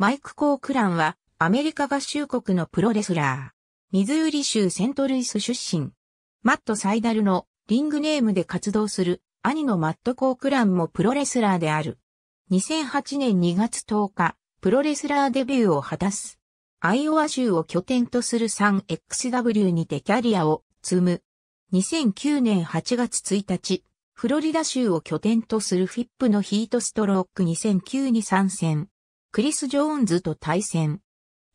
マイク・コークランは、アメリカ合衆国のプロレスラー。ミズーリ州セントルイス出身。マット・サイダルのリングネームで活動する兄のマット・コークランもプロレスラーである。2008年2月10日、プロレスラーデビューを果たす。アイオワ州を拠点とする 3XW にてキャリアを積む。2009年8月1日、フロリダ州を拠点とするフィップのヒートストローク2009に参戦。クリス・ジョーンズと対戦。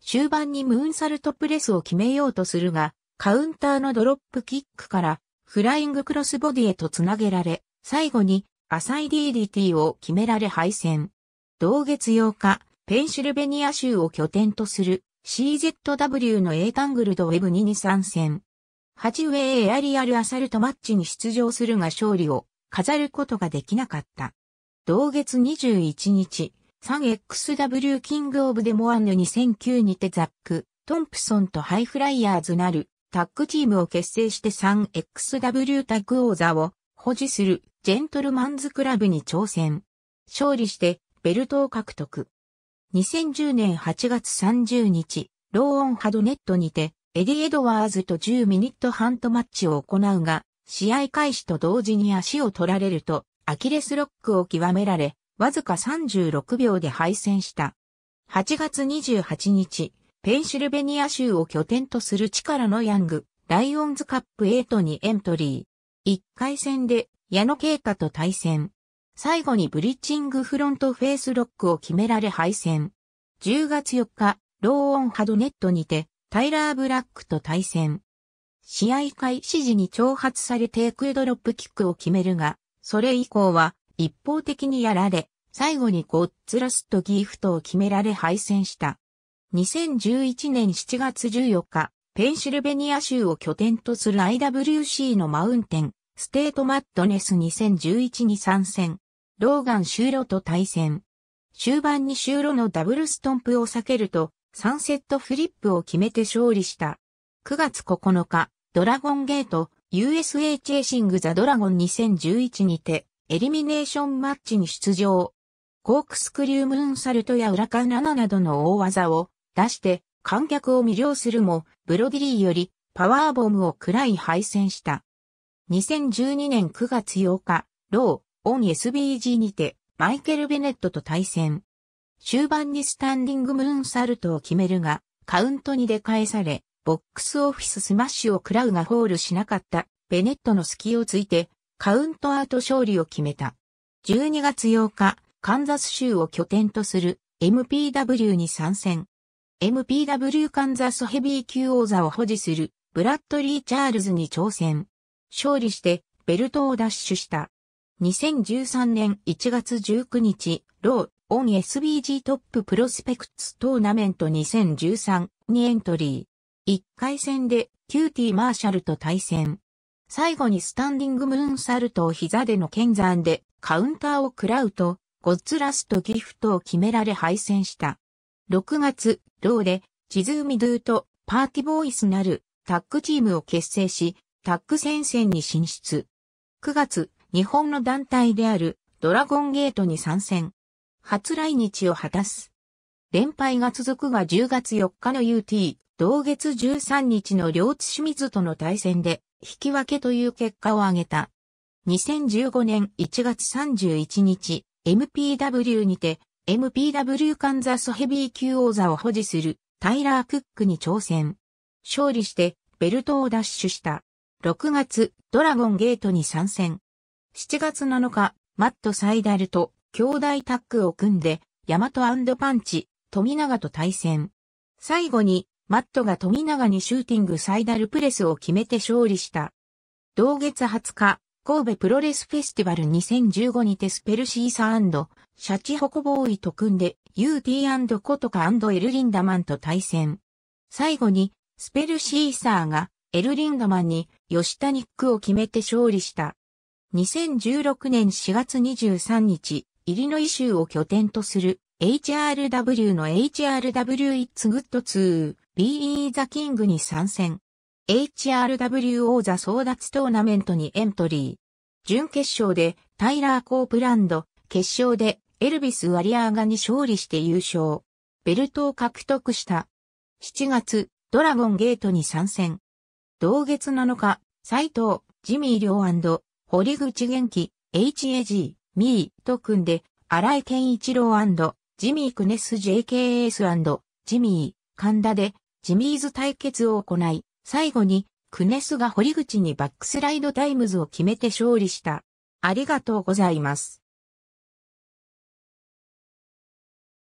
終盤にムーンサルトプレスを決めようとするが、カウンターのドロップキックからフライングクロスボディへとつなげられ、最後にアサイディーディティを決められ敗戦。同月8日、ペンシルベニア州を拠点とする CZW のエータングルドウェブ2に参戦。8ウェイエアリアルアサルトマッチに出場するが勝利を飾ることができなかった。同月21日、3XW キングオブデモアンヌ2009にてザック、トンプソンとハイフライヤーズなるタッグチームを結成して 3XW タッグ王座を保持するジェントルマンズクラブに挑戦。勝利してベルトを獲得。2010年8月30日、ローオンハドネットにて、エディ・エドワーズと10ミニットハントマッチを行うが、試合開始と同時に足を取られると、アキレスロックを極められ、わずか36秒で敗戦した。8月28日、ペンシルベニア州を拠点とする力のヤング、ライオンズカップ8にエントリー。1回戦で、矢野啓太と対戦。最後にブリッジングフロントフェースロックを決められ敗戦。10月4日、ローオンハドネットにて、タイラー・ブラックと対戦。試合開始時に挑発されてクードロップキックを決めるが、それ以降は一方的にやられ、最後にゴッツラストギーフトを決められ敗戦した。2011年7月14日、ペンシルベニア州を拠点とする IWC のマウンテン、ステートマッドネス2011に参戦。ローガンー路と対戦。終盤にー路のダブルストンプを避けると、サンセットフリップを決めて勝利した。9月9日、ドラゴンゲート、USA チェーシングザドラゴン2011にて、エリミネーションマッチに出場。コークスクリュームーンサルトやウラカナナなどの大技を出して観客を魅了するも、ブロディリーよりパワーボムを喰らい敗戦した。2012年9月8日、ロー、オン SBG にて、マイケル・ベネットと対戦。終盤にスタンディングムーンサルトを決めるが、カウントにで返され、ボックスオフィススマッシュを食らうがホールしなかった、ベネットの隙をついて、カウントアウト勝利を決めた。12月8日、カンザス州を拠点とする MPW に参戦。MPW カンザスヘビー級王座を保持するブラッドリー・チャールズに挑戦。勝利してベルトを奪取した。2013年1月19日、ロー、オン SBG トッププロスペクツトーナメント2013にエントリー。1回戦でキューティー・マーシャルと対戦。最後にスタンディングムーンサルトを膝での剣山でカウンターを食らうと、ゴッツラストギフトを決められ敗戦した。6月、ローで、ジズーミドゥーとパーティボーイスなるタッグチームを結成し、タッグ戦線に進出。9月、日本の団体であるドラゴンゲートに参戦。初来日を果たす。連敗が続くが10月4日の UT、同月13日の両津清水との対戦で、引き分けという結果を挙げた。2015年1月31日、MPW にて、MPW カンザスヘビー級王座を保持するタイラー・クックに挑戦。勝利してベルトを奪取した。6月、ドラゴンゲートに参戦。7月7日、マット・サイダルと兄弟タッグを組んで、ヤマトパンチ、富永と対戦。最後に、マットが富永にシューティングサイダルプレスを決めて勝利した。同月20日、神戸プロレスフェスティバル2015にてスペルシーサーシャチホコボーイと組んで UT& コトカエル・リンダマンと対戦。最後に、スペルシーサーがエル・リンダマンに吉田ニックを決めて勝利した。2016年4月23日、イリノイ州を拠点とする HRW の HRW It's Good 2。BE ザキングに参戦。HRWO The 争奪トーナメントにエントリー。準決勝でタイラー・コープランド、決勝でエルビス・ワリアーガに勝利して優勝。ベルトを獲得した。7月、ドラゴンゲートに参戦。同月7日、斎藤、ジミー・リョウ堀口元気、HAG、ミーと組んで、荒井健一郎ジミー・クネス JKS& ジミー、神田でジミーズ対決を行い、最後にクネスが堀口にバックスライドタイムズを決めて勝利した。ありがとうございます。